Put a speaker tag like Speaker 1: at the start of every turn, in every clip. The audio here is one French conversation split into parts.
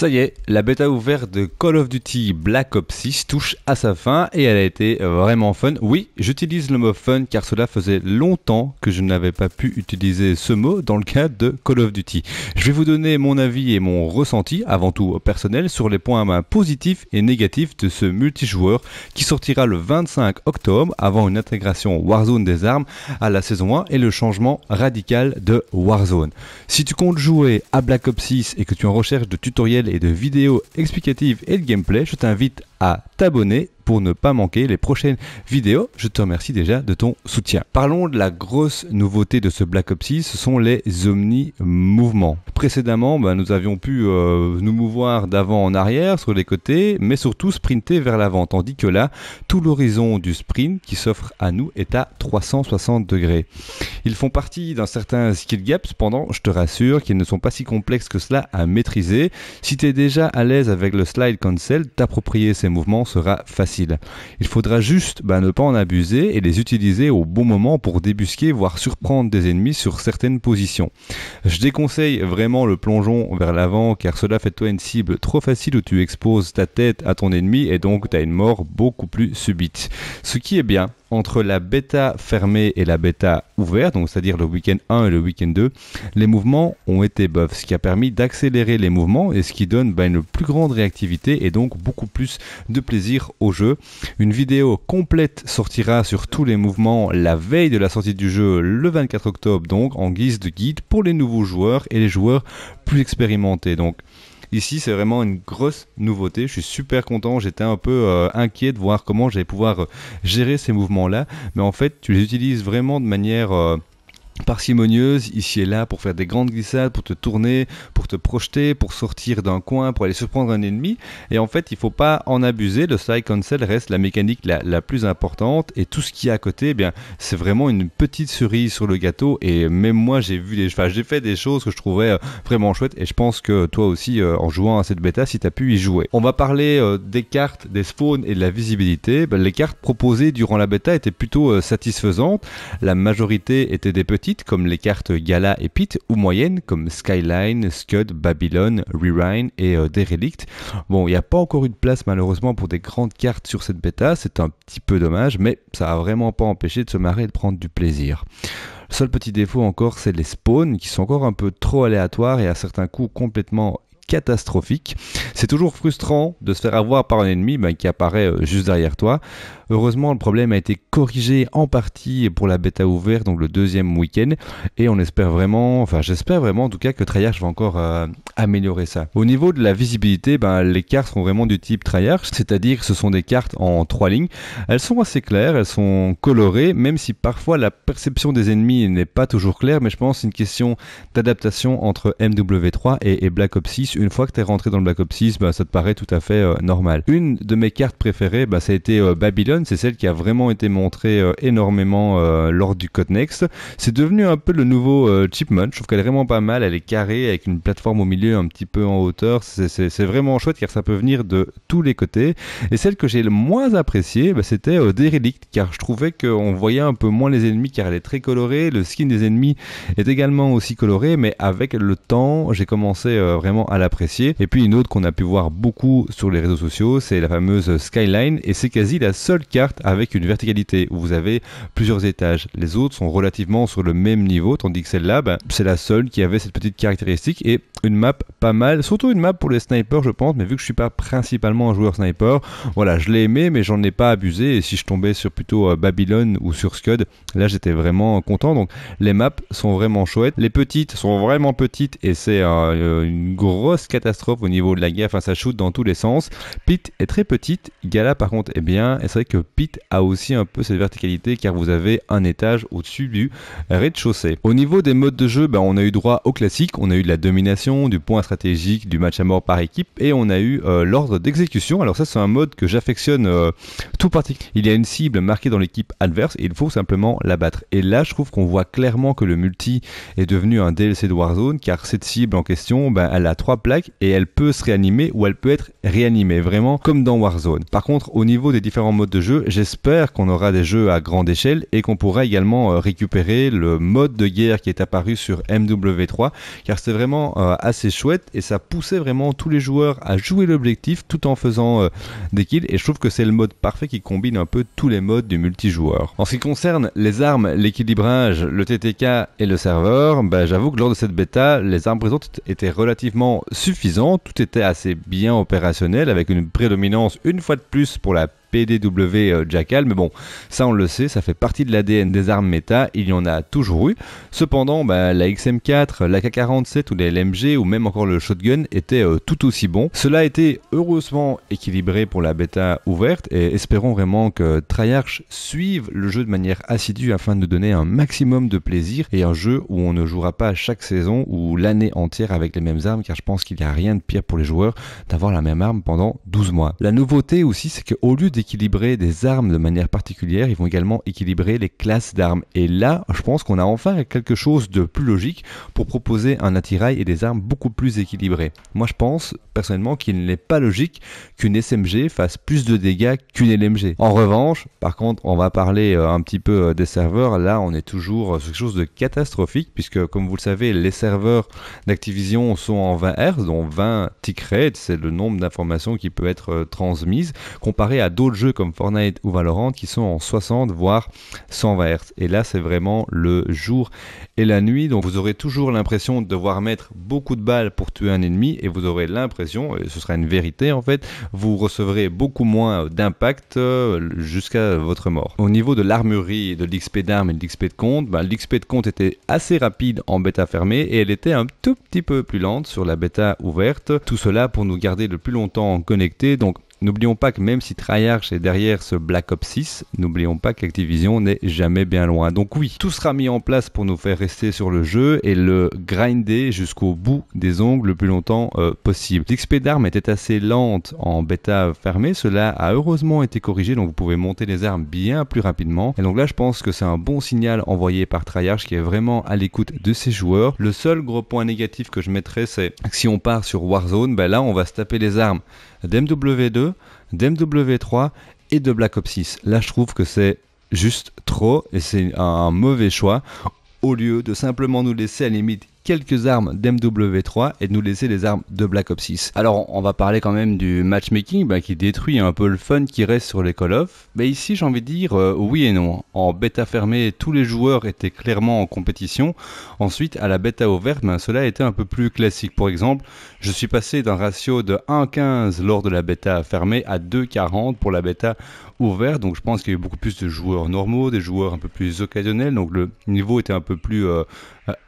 Speaker 1: Ça y est, la bêta ouverte de Call of Duty Black Ops 6 touche à sa fin et elle a été vraiment fun. Oui, j'utilise le mot fun car cela faisait longtemps que je n'avais pas pu utiliser ce mot dans le cadre de Call of Duty. Je vais vous donner mon avis et mon ressenti, avant tout personnel, sur les points bah, positifs et négatifs de ce multijoueur qui sortira le 25 octobre avant une intégration Warzone des armes à la saison 1 et le changement radical de Warzone. Si tu comptes jouer à Black Ops 6 et que tu en recherches de tutoriels et de vidéos explicatives et de gameplay, je t'invite à t'abonner pour ne pas manquer les prochaines vidéos. Je te remercie déjà de ton soutien. Parlons de la grosse nouveauté de ce Black Ops 6, ce sont les Omni mouvements. Précédemment, bah, nous avions pu euh, nous mouvoir d'avant en arrière, sur les côtés, mais surtout sprinter vers l'avant, tandis que là, tout l'horizon du sprint qui s'offre à nous est à 360 degrés. Ils font partie d'un certain skill gap, cependant, je te rassure qu'ils ne sont pas si complexes que cela à maîtriser. Si tu es déjà à l'aise avec le slide cancel, t'approprier ces mouvements sera facile. Il faudra juste ben, ne pas en abuser et les utiliser au bon moment pour débusquer, voire surprendre des ennemis sur certaines positions. Je déconseille vraiment le plongeon vers l'avant car cela fait toi une cible trop facile où tu exposes ta tête à ton ennemi et donc tu as une mort beaucoup plus subite. Ce qui est bien entre la bêta fermée et la bêta ouverte, donc c'est-à-dire le week-end 1 et le week-end 2, les mouvements ont été buffs, ce qui a permis d'accélérer les mouvements et ce qui donne bah, une plus grande réactivité et donc beaucoup plus de plaisir au jeu. Une vidéo complète sortira sur tous les mouvements la veille de la sortie du jeu le 24 octobre, donc en guise de guide pour les nouveaux joueurs et les joueurs plus expérimentés. Donc Ici, c'est vraiment une grosse nouveauté. Je suis super content. J'étais un peu euh, inquiet de voir comment j'allais pouvoir euh, gérer ces mouvements-là. Mais en fait, tu les utilises vraiment de manière... Euh, parcimonieuse ici et là pour faire des grandes glissades, pour te tourner, pour te projeter, pour sortir d'un coin, pour aller surprendre un ennemi. Et en fait, il ne faut pas en abuser. Le side cancel reste la mécanique la, plus importante et tout ce qui est à côté, eh bien, c'est vraiment une petite cerise sur le gâteau. Et même moi, j'ai vu des, j'ai fait des choses que je trouvais euh, vraiment chouettes et je pense que toi aussi, euh, en jouant à cette bêta, si tu as pu y jouer. On va parler euh, des cartes, des spawns et de la visibilité. Ben, les cartes proposées durant la bêta étaient plutôt satisfaisantes. La majorité étaient des petits comme les cartes Gala et Pit ou moyennes comme Skyline, Scud, Babylon, Rerine et euh, Derelict. Bon, il n'y a pas encore eu de place malheureusement pour des grandes cartes sur cette bêta, c'est un petit peu dommage, mais ça a vraiment pas empêché de se marrer et de prendre du plaisir. Le seul petit défaut encore, c'est les spawns qui sont encore un peu trop aléatoires et à certains coups complètement catastrophique. C'est toujours frustrant de se faire avoir par un ennemi ben, qui apparaît euh, juste derrière toi. Heureusement, le problème a été corrigé en partie pour la bêta ouverte, donc le deuxième week-end. Et on espère vraiment, enfin j'espère vraiment en tout cas que Treyarch va encore euh, améliorer ça. Au niveau de la visibilité, ben, les cartes sont vraiment du type tryhard, c'est-à-dire que ce sont des cartes en trois lignes. Elles sont assez claires, elles sont colorées, même si parfois la perception des ennemis n'est pas toujours claire, mais je pense c'est une question d'adaptation entre MW3 et, Black Ops 6. Une fois que tu es rentré dans le Black Ops 6, ben, ça te paraît tout à fait euh, normal. Une de mes cartes préférées, ben, ça a été Babylon, euh, Babylone, c'est celle qui a vraiment été montrée euh, énormément lors du Code Next. C'est devenu un peu le nouveau Chipmunk, je trouve qu'elle est vraiment pas mal, elle est carrée avec une plateforme au milieu un petit peu en hauteur. C'est vraiment chouette car ça peut venir de tous les côtés. Et celle que j'ai le moins appréciée, bah, c'était au euh, Derelict car je trouvais qu'on voyait un peu moins les ennemis car elle est très colorée. Le skin des ennemis est également aussi coloré, mais avec le temps, j'ai commencé euh, vraiment à l'apprécier. Et puis une autre qu'on a pu voir beaucoup sur les réseaux sociaux, c'est la fameuse Skyline et c'est quasi la seule carte avec une verticalité où vous avez plusieurs étages. Les autres sont relativement sur le même niveau, tandis que celle-là, bah, c'est la seule qui avait cette petite caractéristique et une map pas mal, surtout une map pour les snipers je pense, mais vu que je suis pas principalement un joueur sniper, voilà, je l'ai aimé mais j'en ai pas abusé et si je tombais sur plutôt euh, Babylone ou sur Scud, là j'étais vraiment content. Donc les maps sont vraiment chouettes, les petites sont vraiment petites et c'est euh, euh, une grosse catastrophe au niveau de la guerre, enfin ça shoot dans tous les sens. Pit est très petite, Gala par contre est bien et c'est vrai que Pit a aussi un peu cette verticalité car vous avez un étage au-dessus du rez-de-chaussée. Au niveau des modes de jeu, ben, on a eu droit au classique, on a eu de la domination du point stratégique, du match à mort par équipe, et on a eu euh, l'ordre d'exécution. Alors ça, c'est un mode que j'affectionne euh, tout particulièrement. Il y a une cible marquée dans l'équipe adverse, et il faut simplement l'abattre. Et là, je trouve qu'on voit clairement que le multi est devenu un DLC de Warzone, car cette cible en question, ben, elle a trois plaques, et elle peut se réanimer, ou elle peut être réanimée, vraiment comme dans Warzone. Par contre, au niveau des différents modes de jeu, j'espère qu'on aura des jeux à grande échelle, et qu'on pourra également euh, récupérer le mode de guerre qui est apparu sur MW3 car c'est vraiment assez chouette et ça poussait vraiment tous les joueurs à jouer l'objectif tout en faisant euh, des kills et je trouve que c'est le mode parfait qui combine un peu tous les modes du multijoueur. En ce qui concerne les armes, l'équilibrage, le TTK et le serveur, bah, j'avoue que lors de cette bêta, les armes présentes étaient relativement suffisantes, tout était assez bien opérationnel avec une prédominance une fois de plus pour la PDW euh, Jackal, mais bon, ça on le sait, ça fait partie de l'ADN des armes méta, il y en a toujours eu. Cependant, bah, la XM4, la K47 ou les LMG ou même encore le shotgun étaient euh, tout aussi bons. Cela a été heureusement équilibré pour la bêta ouverte et espérons vraiment que Treyarch suive le jeu de manière assidue afin de donner un maximum de plaisir et un jeu où on ne jouera pas chaque saison ou l'année entière avec les mêmes armes car je pense qu'il n'y a rien de pire pour les joueurs d'avoir la même arme pendant 12 mois. La nouveauté aussi c'est qu'au lieu des équilibrer des armes de manière particulière, ils vont également équilibrer les classes d'armes. Et là, je pense qu'on a enfin quelque chose de plus logique pour proposer un attirail et des armes beaucoup plus équilibrées. Moi, je pense personnellement qu'il n'est pas logique qu'une SMG fasse plus de dégâts qu'une LMG. En revanche, par contre, on va parler euh, un petit peu euh, des serveurs. Là, on est toujours euh, sur quelque chose de catastrophique puisque, comme vous le savez, les serveurs d'Activision sont en 20 Hz, donc 20 tick c'est le nombre d'informations qui peut être transmise, comparé à d'autres jeux comme Fortnite ou Valorant qui sont en 60 voire 120 Hz. Et là, c'est vraiment le jour et la nuit. Donc vous aurez toujours l'impression de devoir mettre beaucoup de balles pour tuer un ennemi et vous aurez l'impression, ce sera une vérité en fait, vous recevrez beaucoup moins d'impact euh, jusqu'à votre mort. Au niveau de l'armurerie, de l'XP d'armes et de l'XP de compte, bah, l'XP de compte était assez rapide en bêta fermée et elle était un tout petit peu plus lente sur la bêta ouverte. Tout cela pour nous garder le plus longtemps connectés. Donc N'oublions pas que même si Treyarch est derrière ce Black Ops 6, n'oublions pas qu'Activision n'est jamais bien loin. Donc oui, tout sera mis en place pour nous faire rester sur le jeu et le grinder jusqu'au bout des ongles le plus longtemps euh, possible. L'XP d'armes était assez lente en bêta fermée, cela a heureusement été corrigé, donc vous pouvez monter les armes bien plus rapidement. Et donc là, je pense que c'est un bon signal envoyé par Treyarch qui est vraiment à l'écoute de ses joueurs. Le seul gros point négatif que je mettrais, c'est si on part sur Warzone, ben là, on va se taper les armes d'MW2, d'MW3 et de Black Ops 6. Là, je trouve que c'est juste trop et c'est un mauvais choix au lieu de simplement nous laisser à la limite quelques armes d'MW3 et de nous laisser les armes de Black Ops 6. Alors on va parler quand même du matchmaking bah, qui détruit un peu le fun qui reste sur les Call of. Mais ici j'ai envie de dire euh, oui et non. En bêta fermée tous les joueurs étaient clairement en compétition. Ensuite à la bêta ouverte ben, cela était un peu plus classique. Pour exemple je suis passé d'un ratio de 1,15 lors de la bêta fermée à 2,40 pour la bêta donc je pense qu'il y a eu beaucoup plus de joueurs normaux, des joueurs un peu plus occasionnels, donc le niveau était un peu plus euh,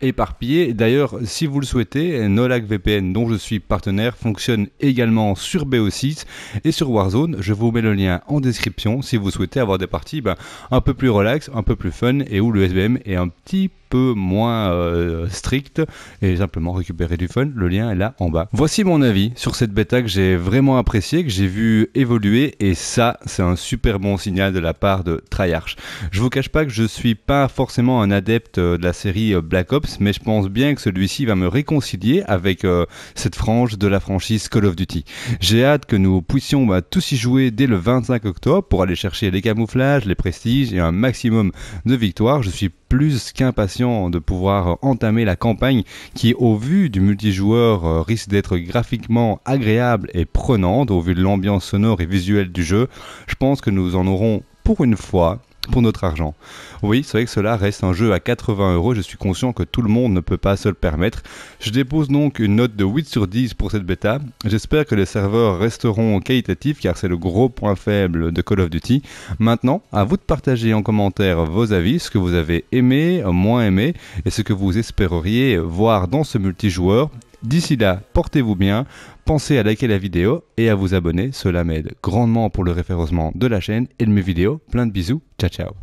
Speaker 1: éparpillé. D'ailleurs, si vous le souhaitez, Nolag VPN, dont je suis partenaire, fonctionne également sur BO6 et sur Warzone. Je vous mets le lien en description si vous souhaitez avoir des parties ben, un peu plus relax, un peu plus fun et où le SBM est un petit peu peu moins euh, strict et simplement récupérer du fun. Le lien est là en bas. Voici mon avis sur cette bêta que j'ai vraiment apprécié, que j'ai vu évoluer et ça, c'est un super bon signal de la part de Tryarch Je vous cache pas que je suis pas forcément un adepte euh, de la série euh, Black Ops, mais je pense bien que celui-ci va me réconcilier avec cette frange de la franchise Call of Duty. J'ai hâte que nous puissions bah, tous y jouer dès le 25 octobre pour aller chercher les camouflages, les prestiges et un maximum de victoires. Je suis plus qu'impatient de pouvoir entamer la campagne qui, au vu du multijoueur, euh, risque d'être graphiquement agréable et prenante, au vu de l'ambiance sonore et visuelle du jeu. Je pense que nous en aurons pour une fois pour notre argent. Oui, c'est vrai que cela reste un jeu à 80 euros, je suis conscient que tout le monde ne peut pas se le permettre. Je dépose donc une note de 8 sur 10 pour cette bêta. J'espère que les serveurs resteront qualitatifs car c'est le gros point faible de Call of Duty. Maintenant, à vous de partager en commentaire vos avis, ce que vous avez aimé, moins aimé et ce que vous espéreriez voir dans ce multijoueur D'ici là, portez-vous bien, pensez à liker la vidéo et à vous abonner, cela m'aide grandement pour le référencement de la chaîne et de mes vidéos. Plein de bisous, ciao ciao